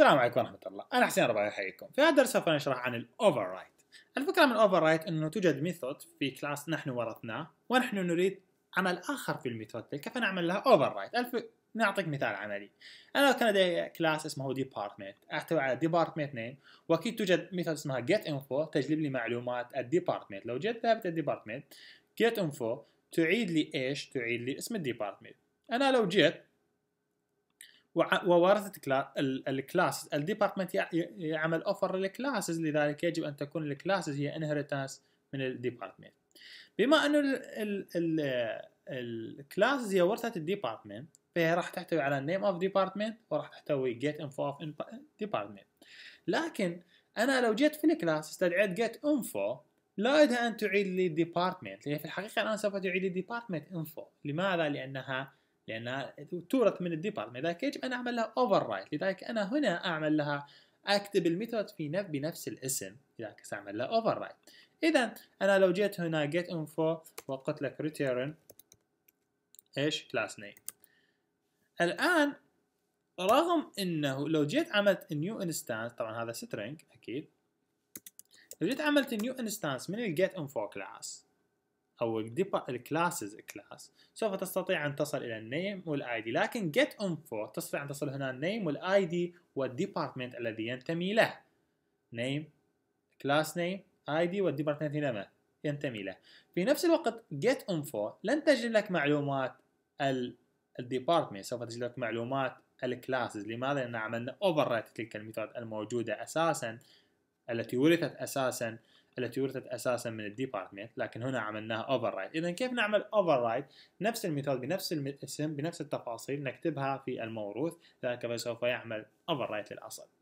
السلام عليكم ورحمة الله، أنا حسين ربيع أحييكم، في هذا الدرس سوف نشرح عن الأوفر رايت. الفكرة من الأوفر رايت أنه توجد ميثود في كلاس نحن ورثناه ونحن نريد عمل آخر في الميثود تلك فنعمل لها أوفر رايت. الف... نعطيك مثال عملي. أنا كان لدي كلاس اسمه ديبارتمنت، أحتوي على ديبارتمنت نيم، وأكيد توجد ميثود اسمها جيت انفو تجلب لي معلومات الديبارتمنت، لو جيت ثابت الديبارتمنت جيت انفو تعيد لي ايش؟ تعيد لي اسم الديبارتمنت. أنا لو جيت وورثت الكلاس الديبارتمنت يعمل اوفر للكلاسز لذلك يجب ان تكون الكلاسز هي انهرتنس من الديبارتمنت بما انه الكلاسز هي ورثه الديبارتمنت فهي راح تحتوي على نيم اوف ديبارتمنت وراح تحتوي جيت انفو اوف ديبارتمنت لكن انا لو جيت في الكلاس استدعيت جيت انفو لا اريدها ان تعيد لي ديبارتمنت هي في الحقيقه الان سوف تعيد لي ديبارتمنت انفو لماذا لانها لانها تورث من الديبارتمنت لذلك يجب ان اعمل لها اوفر رايت لذلك انا هنا اعمل لها اكتب الميثود في نفس بنفس الاسم لذلك ساعمل لها اوفر رايت اذا انا لو جيت هنا جيت انفو وقلت لك return ايش كلاس name الان رغم انه لو جيت عملت نيو انستانس طبعا هذا سترينج اكيد لو جيت عملت نيو انستانس من الجيت انفو كلاس او الكلاسز كلاس سوف تستطيع ان تصل الى النيم والاي دي لكن get info تستطيع ان تصل هنا النيم والاي دي والديبارتمنت الذي ينتمي له name نيم اي دي والديبارتمنت هنا ينتمي له في نفس الوقت get info لن تجد لك معلومات الديبارتمنت سوف تجد لك معلومات الكلاسز لماذا لان عملنا اوفر تلك الميثود الموجوده اساسا التي ورثت اساسا التي ورثت اساسا من الديبارتمنت لكن هنا عملناها اوفر رايت اذا كيف نعمل اوفر رايت نفس الميثود بنفس الاسم بنفس التفاصيل نكتبها في الموروث ذلك فسوف يعمل اوفر رايت للاصل